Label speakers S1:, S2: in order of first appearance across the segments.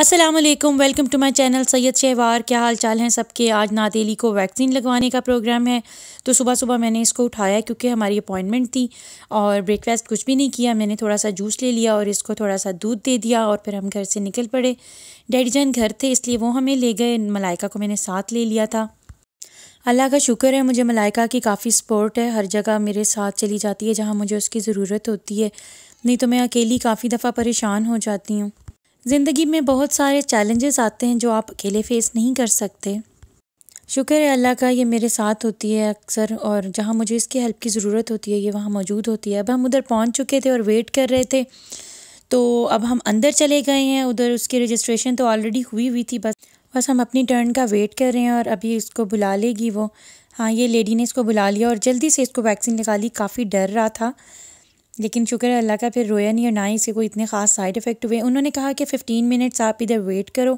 S1: Aslam welcome to my channel Syed Shahwar क्या हाल चाल हैं सबके आज नादेली को वैक्सीन लगवाने का प्रोग्राम है तो सुबह सुबह मैंने इसको उठाया क्योंकि हमारी अपॉइंटमेंट थी और ब्रेकफास्ट कुछ भी नहीं किया मैंने थोड़ा सा जूस ले लिया और इसको थोड़ा सा दूध दे दिया और फिर हम घर से निकल पड़े डैडी जान घर थे इसलिए वो हमें ले गए मलाइका को मैंने साथ ले लिया था अल्लाह का शुक्र है मुझे मलाइका की काफ़ी सपोर्ट है हर जगह मेरे साथ चली जाती है जहाँ मुझे उसकी ज़रूरत होती है नहीं तो मैं अकेली काफ़ी दफ़ा परेशान हो जाती हूँ ज़िंदगी में बहुत सारे चैलेंजेस आते हैं जो आप अकेले फेस नहीं कर सकते शुक्र है अल्लाह का ये मेरे साथ होती है अक्सर और जहाँ मुझे इसकी हेल्प की ज़रूरत होती है ये वहाँ मौजूद होती है अब हम उधर पहुँच चुके थे और वेट कर रहे थे तो अब हम अंदर चले गए हैं उधर उसकी रजिस्ट्रेशन तो ऑलरेडी हुई हुई थी बस बस हम अपनी टर्न का वेट कर रहे हैं और अभी इसको बुला लेगी वो हाँ ये लेडी ने इसको बुला लिया और जल्दी से इसको वैक्सीन लगा ली काफ़ी डर रहा था लेकिन शुक्र अल्लाह का फिर रोया नहीं और ना ही इसके कोई इतने ख़ास साइड इफ़ेक्ट हुए उन्होंने कहा कि फ़िफ्टीन मिनट्स आप इधर वेट करो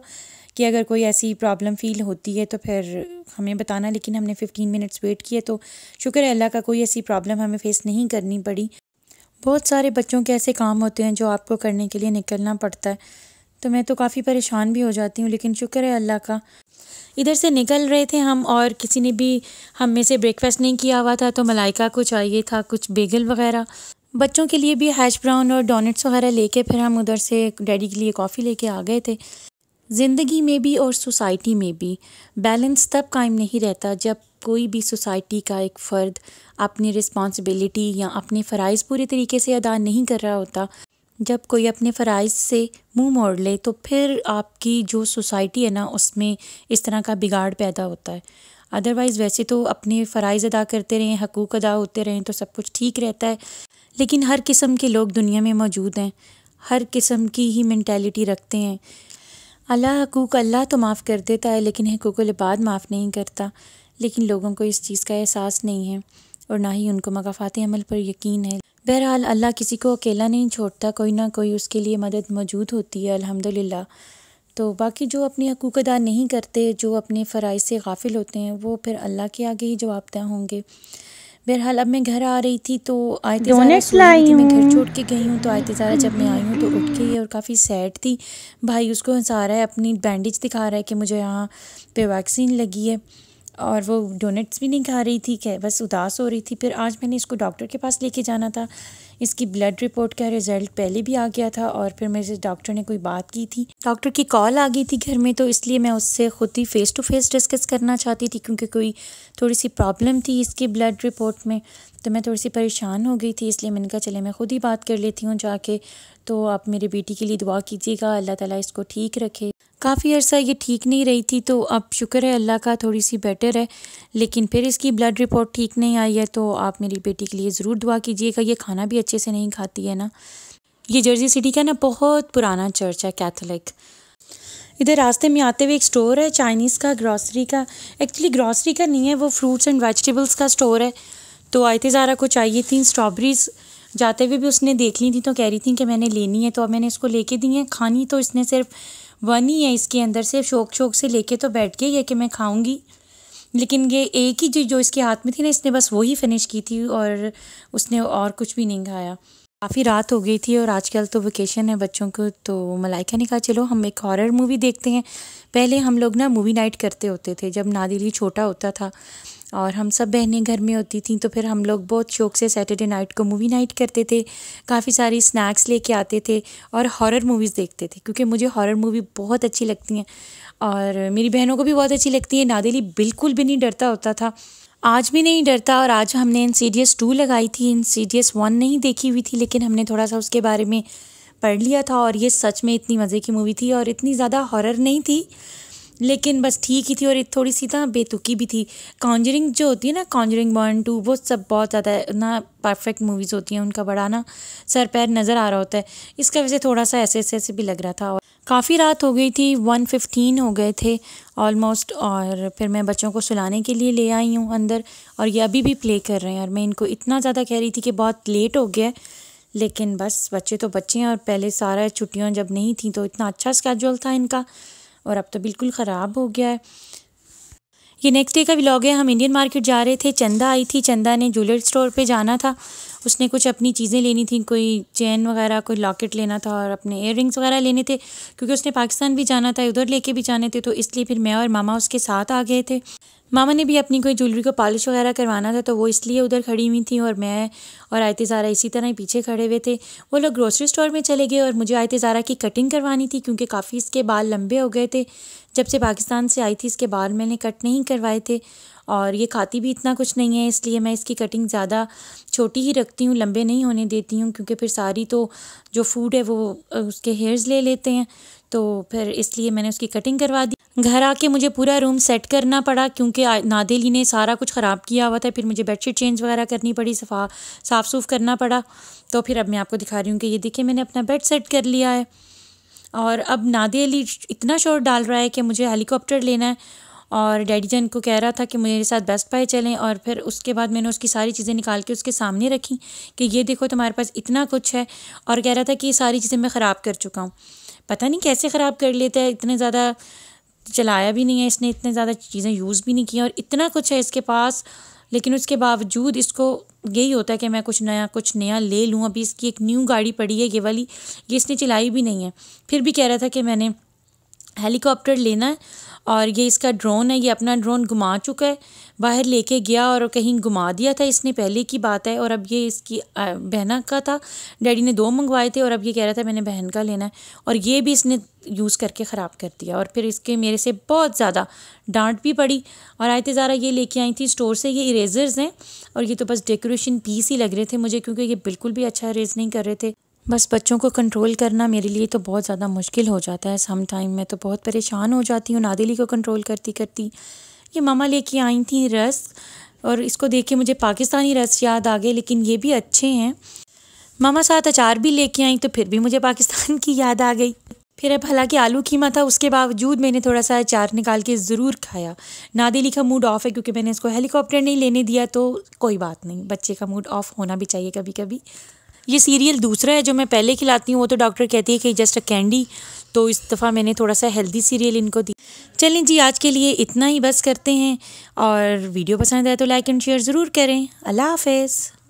S1: कि अगर कोई ऐसी प्रॉब्लम फ़ील होती है तो फिर हमें बताना लेकिन हमने फ़िफ्टीन मिनट्स वेट किए तो शुक्र अल्लाह का कोई ऐसी प्रॉब्लम हमें फ़ेस नहीं करनी पड़ी बहुत सारे बच्चों के ऐसे काम होते हैं जो आपको करने के लिए निकलना पड़ता है तो मैं तो काफ़ी परेशान भी हो जाती हूँ लेकिन शुक्र है अल्लाह का इधर से निकल रहे थे हम और किसी ने भी हम में से ब्रेकफास्ट नहीं किया हुआ था तो मलाइका को चाहिए था कुछ बेगल वगैरह बच्चों के लिए भी हैश ब्राउन और डोनेट्स वगैरह लेके फिर हम उधर से डैडी के लिए कॉफ़ी लेके आ गए थे ज़िंदगी में भी और सोसाइटी में भी बैलेंस तब कायम नहीं रहता जब कोई भी सोसाइटी का एक फ़र्द अपनी रिस्पॉन्सिबिलिटी या अपने फ़राइज़ पूरे तरीके से अदा नहीं कर रहा होता जब कोई अपने फ़राइज़ से मुंह मोड़ ले तो फिर आपकी जो सोसाइटी है ना उसमें इस तरह का बिगाड़ पैदा होता है अदरवाइज़ वैसे तो अपने फ़राइज़ अदा करते रहें हकूक़ अदा होते रहें तो सब कुछ ठीक रहता है लेकिन हर किस्म के लोग दुनिया में मौजूद हैं हर किस्म की ही मैंटेलिटी रखते हैं अल्लाह हकूक अल्लाह तो माफ़ कर देता है लेकिन हकूक लबाद माफ़ नहीं करता लेकिन लोगों को इस चीज़ का एहसास नहीं है और ना ही उनको मकाफात अमल पर यकीन है बहरहाल अल्लाह किसी को अकेला नहीं छोड़ता कोई ना कोई उसके लिए मदद मौजूद होती है अल्हम्दुलिल्लाह तो बाकी जो अपने हकूक अदा नहीं करते जो अपने फ़राइज से गाफिल होते हैं वो फिर अल्लाह के आगे ही जवाबदा होंगे बहरहाल अब मैं घर आ रही थी तो आयते मैं घर छोड़ के गई हूँ तो आयते ज़ारा जब मैं आई हूँ तो उठ के और काफ़ी सैड थी भाई उसको हंसा रहा है अपनी बैंडेज दिखा रहा है कि मुझे यहाँ पे वैक्सीन लगी है और वो डोनेट्स भी नहीं खा रही थी क्या बस उदास हो रही थी फिर आज मैंने इसको डॉक्टर के पास लेके जाना था इसकी ब्लड रिपोर्ट का रिज़ल्ट पहले भी आ गया था और फिर मेरे से डॉक्टर ने कोई बात की थी डॉक्टर की कॉल आ गई थी घर में तो इसलिए मैं उससे ख़ुद ही फ़ेस टू फेस डिस्कस करना चाहती थी क्योंकि कोई थोड़ी सी प्रॉब्लम थी इसकी ब्लड रिपोर्ट में तो मैं थोड़ी सी परेशान हो गई थी इसलिए मैंने कहा चले मैं ख़ुद ही बात कर लेती हूँ जाके तो आप मेरी बेटी के लिए दुआ कीजिएगा अल्लाह ताला इसको ठीक रखे काफ़ी अर्सा ये ठीक नहीं रही थी तो अब शुक्र है अल्लाह का थोड़ी सी बेटर है लेकिन फिर इसकी ब्लड रिपोर्ट ठीक नहीं आई है तो आप मेरी बेटी के लिए ज़रूर दुआ कीजिएगा ये खाना भी अच्छे से नहीं खाती है ना ये जर्जी सिटी का ना बहुत पुराना चर्च है कैथलिक इधर रास्ते में आते हुए एक स्टोर है चाइनीज़ का ग्रॉसरी का एक्चुअली ग्रॉसरी का नहीं है वो फ्रूट्स एंड वेजिटेबल्स का स्टोर है तो आयते ज़ारा को चाहिए थी स्ट्रॉबेरीज़ जाते हुए भी उसने देख ली थी तो कह रही थी कि मैंने लेनी है तो अब मैंने इसको लेके दी है खानी तो इसने सिर्फ वन ही है इसके अंदर से शौक शौक से लेके तो बैठ गई है कि मैं खाऊंगी लेकिन ये एक ही जो जो इसके हाथ में थी ना इसने बस वही फिनिश की थी और उसने और कुछ भी नहीं खाया काफ़ी रात हो गई थी और आजकल तो वेकेशन है बच्चों को तो मलाइका ने कहा चलो हम एक हॉरर मूवी देखते हैं पहले हम लोग ना मूवी नाइट करते होते थे जब नादिली छोटा होता था और हम सब बहनें घर में होती थी तो फिर हम लोग बहुत शौक से सैटरडे नाइट को मूवी नाइट करते थे काफ़ी सारी स्नैक्स लेके आते थे और हॉरर मूवीज़ देखते थे क्योंकि मुझे हॉरर मूवी बहुत अच्छी लगती हैं और मेरी बहनों को भी बहुत अच्छी लगती है नादेली बिल्कुल भी नहीं डरता होता था आज भी नहीं डरता और आज हमने इन सी डी एस टू लगाई थी इन सी डी एस वन नहीं देखी हुई थी लेकिन हमने थोड़ा सा उसके बारे में पढ़ लिया था और ये सच में इतनी मज़े की मूवी थी और इतनी ज़्यादा हॉरर नहीं थी लेकिन बस ठीक ही थी और थोड़ी सी ना बेतुकी भी थी कॉन्जरिंग जो होती है ना कॉन्जरिंग वन टू वो सब बहुत ज़्यादा ना परफेक्ट मूवीज़ होती हैं उनका बड़ा ना सर पैर नज़र आ रहा होता है इसका वजह से थोड़ा सा ऐसे ऐसे ऐसे भी लग रहा था और काफ़ी रात हो गई थी वन फिफ्टीन हो गए थे ऑलमोस्ट और फिर मैं बच्चों को सुलाने के लिए ले आई हूँ अंदर और ये अभी भी प्ले कर रहे हैं और मैं इनको इतना ज़्यादा कह रही थी कि बहुत लेट हो गया लेकिन बस बच्चे तो बच्चे हैं और पहले सारा छुट्टियाँ जब नहीं थी तो इतना अच्छा स्कैजल था इनका और अब तो बिल्कुल ख़राब हो गया है ये नेक्स्ट डे का व्लॉग है हम इंडियन मार्केट जा रहे थे चंदा आई थी चंदा ने ज्वेलर स्टोर पे जाना था उसने कुछ अपनी चीज़ें लेनी थी कोई चैन वगैरह कोई लॉकेट लेना था और अपने एयर वगैरह लेने थे क्योंकि उसने पाकिस्तान भी जाना था उधर लेके भी जाने थे तो इसलिए फिर मैं और मामा उसके साथ आ गए थे मामा ने भी अपनी कोई ज्वेलरी को पॉलिश वगैरह करवाना था तो वो इसलिए उधर खड़ी हुई थी और मैं और आयते ज़ारा इसी तरह ही पीछे खड़े हुए थे वो लोग ग्रोसरी स्टोर में चले गए और मुझे आयते ज़ारा की कटिंग करवानी थी क्योंकि काफ़ी इसके बाल लंबे हो गए थे जब से पाकिस्तान से आई थी इसके बाल मैंने कट नहीं करवाए थे और ये खाती भी इतना कुछ नहीं है इसलिए मैं इसकी कटिंग ज़्यादा छोटी ही रखती हूँ लंबे नहीं होने देती हूँ क्योंकि फिर सारी तो जो फूड है वो उसके हेयर्स ले लेते हैं तो फिर इसलिए मैंने उसकी कटिंग करवा दी घर आके मुझे पूरा रूम सेट करना पड़ा क्योंकि नादेली ने सारा कुछ ख़राब किया हुआ था फिर मुझे बेडशीट चेंज वगैरह करनी पड़ी सफा साफ़ सूफ करना पड़ा तो फिर अब मैं आपको दिखा रही हूँ कि ये देखिए मैंने अपना बेड सेट कर लिया है और अब नादे अली इतना शोर डाल रहा है कि मुझे हेलीकॉप्टर लेना है और डैडी जान को कह रहा था कि मेरे साथ बेस्ट बाय चलें और फिर उसके बाद मैंने उसकी सारी चीज़ें निकाल के उसके सामने रखी कि ये देखो तुम्हारे पास इतना कुछ है और कह रहा था कि ये सारी चीज़ें मैं ख़राब कर चुका हूँ पता नहीं कैसे ख़राब कर लेता है इतने ज़्यादा चलाया भी नहीं है इसने इतने ज़्यादा चीज़ें यूज़ भी नहीं की और इतना कुछ है इसके पास लेकिन उसके बावजूद इसको यही होता है कि मैं कुछ नया कुछ नया ले लूँ अभी इसकी एक न्यू गाड़ी पड़ी है ये वाली ये इसने चलाई भी नहीं है फिर भी कह रहा था कि मैंने हेलीकॉप्टर लेना है और ये इसका ड्रोन है ये अपना ड्रोन घुमा चुका है बाहर लेके गया और कहीं घुमा दिया था इसने पहले की बात है और अब ये इसकी बहना का था डैडी ने दो मंगवाए थे और अब ये कह रहा था मैंने बहन का लेना है और ये भी इसने यूज़ करके ख़राब कर दिया और फिर इसके मेरे से बहुत ज़्यादा डांट भी पड़ी और आए थे ज़रा ये लेके आई थी स्टोर से ये इरेज़र्स हैं और ये तो बस डेकोरेशन पीस ही लग रहे थे मुझे क्योंकि ये बिल्कुल भी अच्छा इरेज़ नहीं कर रहे थे बस बच्चों को कंट्रोल करना मेरे लिए तो बहुत ज़्यादा मुश्किल हो जाता है सम टाइम मैं तो बहुत परेशान हो जाती हूँ नादिली को कंट्रोल करती करती ये मामा लेके आई थी रस और इसको देख के मुझे पाकिस्तानी रस याद आ गए लेकिन ये भी अच्छे हैं मामा साथ अचार भी लेके आई तो फिर भी मुझे पाकिस्तान की याद आ गई फिर अब हालांकि आलू कीमा था उसके बावजूद मैंने थोड़ा सा अचार निकाल के ज़रूर खाया नादिली का मूड ऑफ़ है क्योंकि मैंने इसको हेलीकॉप्टर नहीं लेने दिया तो कोई बात नहीं बच्चे का मूड ऑफ़ होना भी चाहिए कभी कभी ये सीरियल दूसरा है जो मैं पहले खिलाती हूँ वो तो डॉक्टर कहती है कि जस्ट अ कैंडी तो इस दफ़ा मैंने थोड़ा सा हेल्दी सीरियल इनको दी चलें जी आज के लिए इतना ही बस करते हैं और वीडियो पसंद आए तो लाइक एंड शेयर ज़रूर करें अल्लाह हाफ